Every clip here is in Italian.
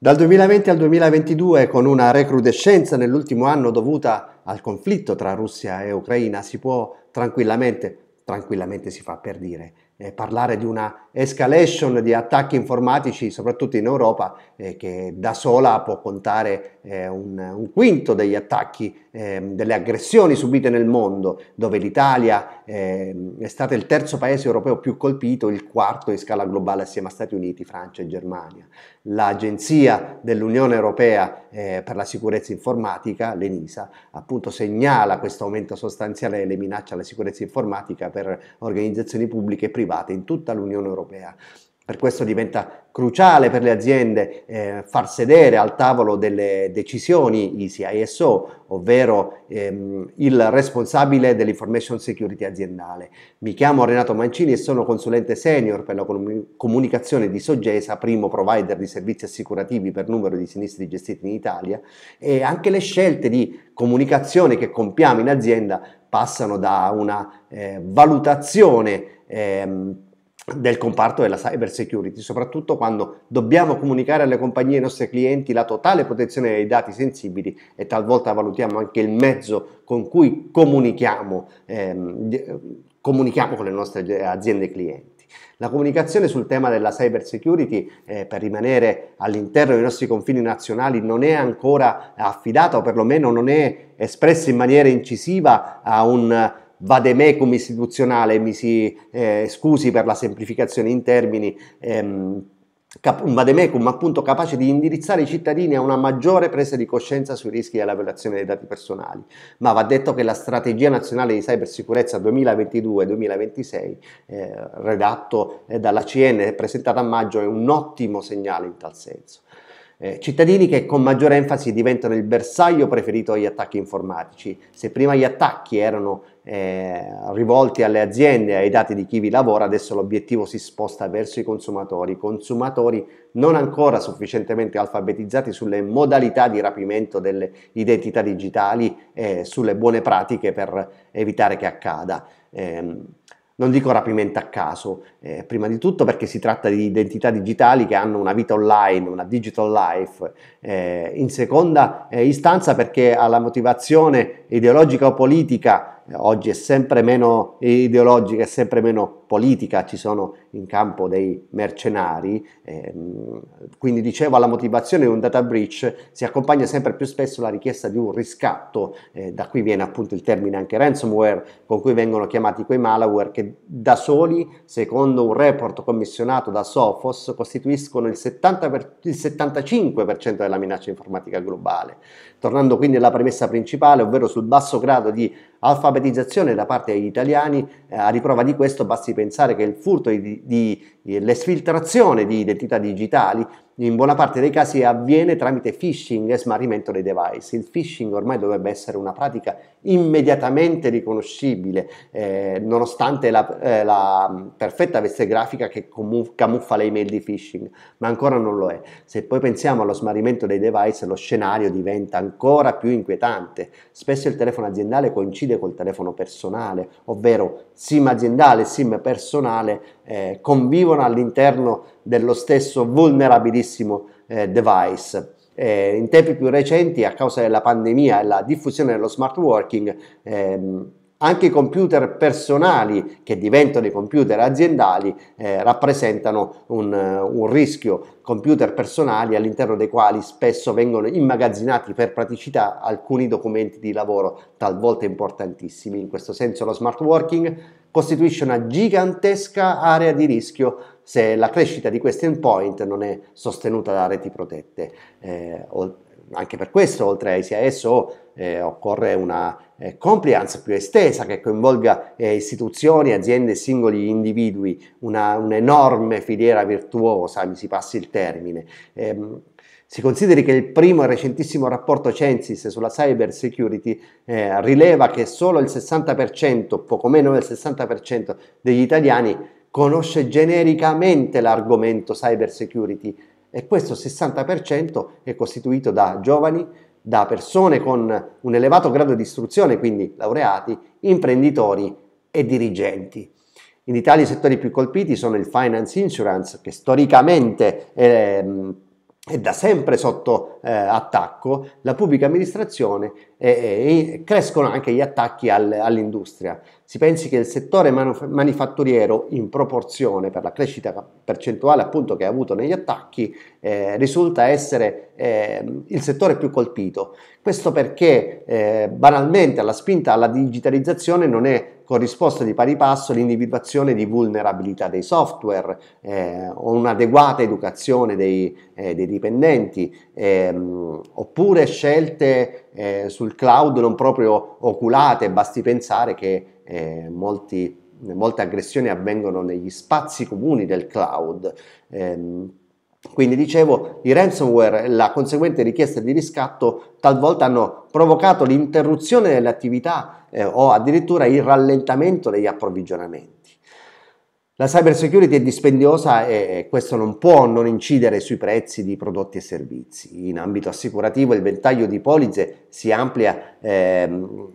Dal 2020 al 2022, con una recrudescenza nell'ultimo anno dovuta al conflitto tra Russia e Ucraina, si può tranquillamente tranquillamente si fa per dire. Eh, parlare di una escalation di attacchi informatici, soprattutto in Europa, eh, che da sola può contare eh, un, un, quinto degli attacchi, ehm, delle aggressioni subite nel mondo, dove l'Italia ehm, è stato il terzo paese europeo più colpito, il quarto in scala globale assieme a Stati Uniti, Francia e Germania. L'Agenzia dell'Unione Europea eh, per la sicurezza informatica, l'ENISA, appunto segnala questo aumento sostanziale delle minacce alla sicurezza informatica Per per organizzazioni pubbliche e private in tutta l'Unione Europea. Per questo diventa cruciale per le aziende eh, far sedere al tavolo delle decisioni i CISO, ovvero ehm, il responsabile dell'information security aziendale. Mi chiamo Renato Mancini e sono consulente senior per la comunicazione di Sogesa, primo provider di servizi assicurativi per numero di sinistri gestiti in Italia e anche le scelte di comunicazione che compiamo in azienda passano da una eh, valutazione ehm, Certo. del comparto della cyber security, soprattutto quando dobbiamo comunicare alle compagnie e ai nostri clienti la totale protezione dei dati sensibili e talvolta valutiamo anche il mezzo con cui comunichiamo, ehm, comunichiamo con le nostre aziende e clienti. La comunicazione sul tema della cyber security, eh, per rimanere all'interno dei nostri confini nazionali, non è ancora affidata o perlomeno non è espressa in maniera incisiva a un vademecum istituzionale, mi si eh, scusi per la semplificazione in termini, ehm, cap- un vademecum appunto capace di indirizzare i cittadini a una maggiore presa di coscienza sui rischi della violazione dei dati personali. Ma va detto che la strategia nazionale di cybersicurezza 2022-2026, eh, redatto eh, dalla CN e presentata a maggio, è un ottimo segnale in tal senso eh, cittadini che con maggiore enfasi diventano il bersaglio preferito agli attacchi informatici. Se prima gli attacchi erano eh, rivolti alle aziende, ai dati di chi vi lavora, adesso l'obiettivo si sposta verso i consumatori, consumatori non ancora sufficientemente alfabetizzati sulle modalità di rapimento delle identità digitali e eh, sulle buone pratiche per evitare che accada. Eh, non dico rapimento a caso, eh, prima di tutto perché si tratta di identità digitali che hanno una vita online, una digital life, eh, in seconda eh, istanza perché alla motivazione ideologica o politica oggi è sempre meno ideologica, è sempre meno politica, ci sono in campo dei mercenari, ehm, quindi dicevo alla motivazione di un data breach si accompagna sempre più spesso la richiesta di un riscatto, eh, da qui viene appunto il termine anche ransomware con cui vengono chiamati quei malware che da soli, secondo un report commissionato da Sophos, costituiscono il, 70 per, il 75% della minaccia informatica globale. Tornando quindi alla premessa principale, ovvero sul basso grado di alfabetizzazione alfabetizzazione da parte degli italiani, eh, a riprova di questo basti pensare che il furto di, di, di l'esfiltrazione di identità digitali in buona parte dei casi avviene tramite phishing e smarrimento dei device. Il phishing ormai dovrebbe essere una pratica immediatamente riconoscibile, eh, nonostante la, eh, la, mm, perfetta veste grafica che camuffa le email di phishing, ma ancora non lo è. Se poi pensiamo allo smarrimento dei device, lo scenario diventa ancora più inquietante. Spesso il telefono aziendale coincide col telefono personale, ovvero SIM aziendale, SIM personale eh, convivono all'interno dello stesso vulnerabilissimo eh, device. Eh, in tempi più recenti, a causa della pandemia e la diffusione dello smart working, ehm, anche i computer personali che diventano i computer aziendali eh, rappresentano un, un rischio computer personali all'interno dei quali spesso vengono immagazzinati per praticità alcuni documenti di lavoro talvolta importantissimi. In questo senso lo smart working costituisce una gigantesca area di rischio se la crescita di questi endpoint non è sostenuta da reti protette. Eh, anche per questo, oltre ai CISO, eh, occorre una eh, compliance più estesa che coinvolga eh, istituzioni, aziende singoli individui, una, un'enorme filiera virtuosa, mi si passi il termine. Ehm, si consideri che il primo e recentissimo rapporto Censis sulla cyber security eh, rileva che solo il 60%, poco meno del 60% degli italiani conosce genericamente l'argomento cyber security e questo 60% è costituito da giovani, da persone con un elevato grado di istruzione, quindi laureati, imprenditori e dirigenti. In Italia i settori più colpiti sono il finance insurance, che storicamente... Eh, è da sempre sotto eh, attacco la pubblica amministrazione e, eh, eh, e crescono anche gli attacchi al, all'industria. Si pensi che il settore manuf- manifatturiero in proporzione per la crescita percentuale appunto che ha avuto negli attacchi eh, risulta essere eh, il settore più colpito. Questo perché eh, banalmente la spinta alla digitalizzazione non è con di pari passo l'individuazione di vulnerabilità dei software, eh, un'adeguata educazione dei, eh, dei dipendenti, ehm, oppure scelte eh, sul cloud non proprio oculate, basti pensare che eh, molti, molte aggressioni avvengono negli spazi comuni del cloud. Ehm, quindi dicevo, i ransomware e la conseguente richiesta di riscatto talvolta hanno provocato l'interruzione delle attività eh, o addirittura il rallentamento degli approvvigionamenti. La cybersecurity è dispendiosa e questo non può non incidere sui prezzi di prodotti e servizi. In ambito assicurativo il ventaglio di polizze si amplia ehm,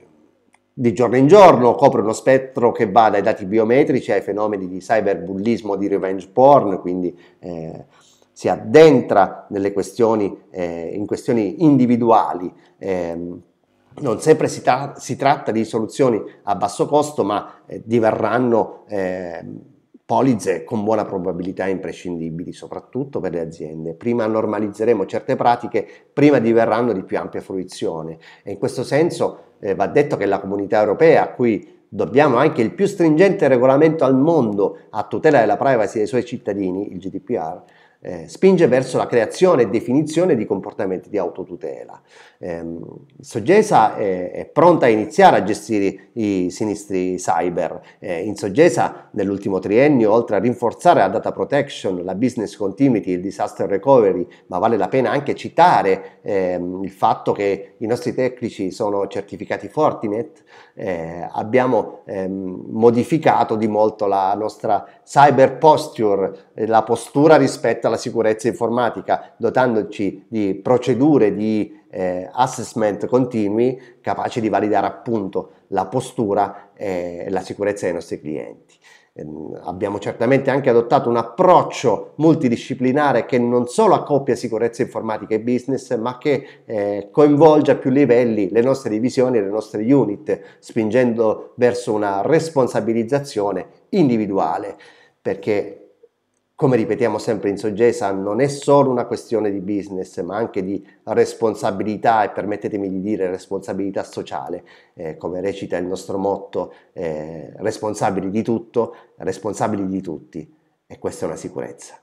di giorno in giorno, copre uno spettro che va dai dati biometrici ai fenomeni di cyberbullismo, di revenge porn, quindi eh, si addentra nelle questioni, eh, in questioni individuali. Ehm, non sempre si, tra si, tratta di soluzioni a basso costo, ma eh, diverranno eh, polizze con buona probabilità imprescindibili, soprattutto per le aziende. Prima normalizzeremo certe pratiche, prima diverranno di più ampia fruizione. E in questo senso eh, va detto che la comunità europea, a cui dobbiamo anche il più stringente regolamento al mondo a tutela della privacy dei suoi cittadini, il GDPR, eh, spinge verso la creazione e definizione di comportamenti di autotutela. Eh, Soggesa è, è, pronta a iniziare a gestire i sinistri cyber. Eh, in Soggesa, nell'ultimo triennio, oltre a rinforzare la data protection, la business continuity, il disaster recovery, ma vale la pena anche citare ehm, il fatto che i nostri tecnici sono certificati Fortinet, eh, abbiamo ehm, modificato di molto la nostra cyber posture, la postura rispetto alla alla sicurezza informatica, dotandoci di procedure di eh, assessment continui capaci di validare appunto la postura e la sicurezza dei nostri clienti. Ehm, abbiamo certamente anche adottato un approccio multidisciplinare che non solo accoppia sicurezza informatica e business, ma che eh, coinvolge a più livelli le nostre divisioni e le nostre unit, spingendo verso una responsabilizzazione individuale, perché come ripetiamo sempre in Soggesa, non è solo una questione di business, ma anche di responsabilità e permettetemi di dire responsabilità sociale, eh, come recita il nostro motto, eh, responsabili di tutto, responsabili di tutti. E questa è una sicurezza.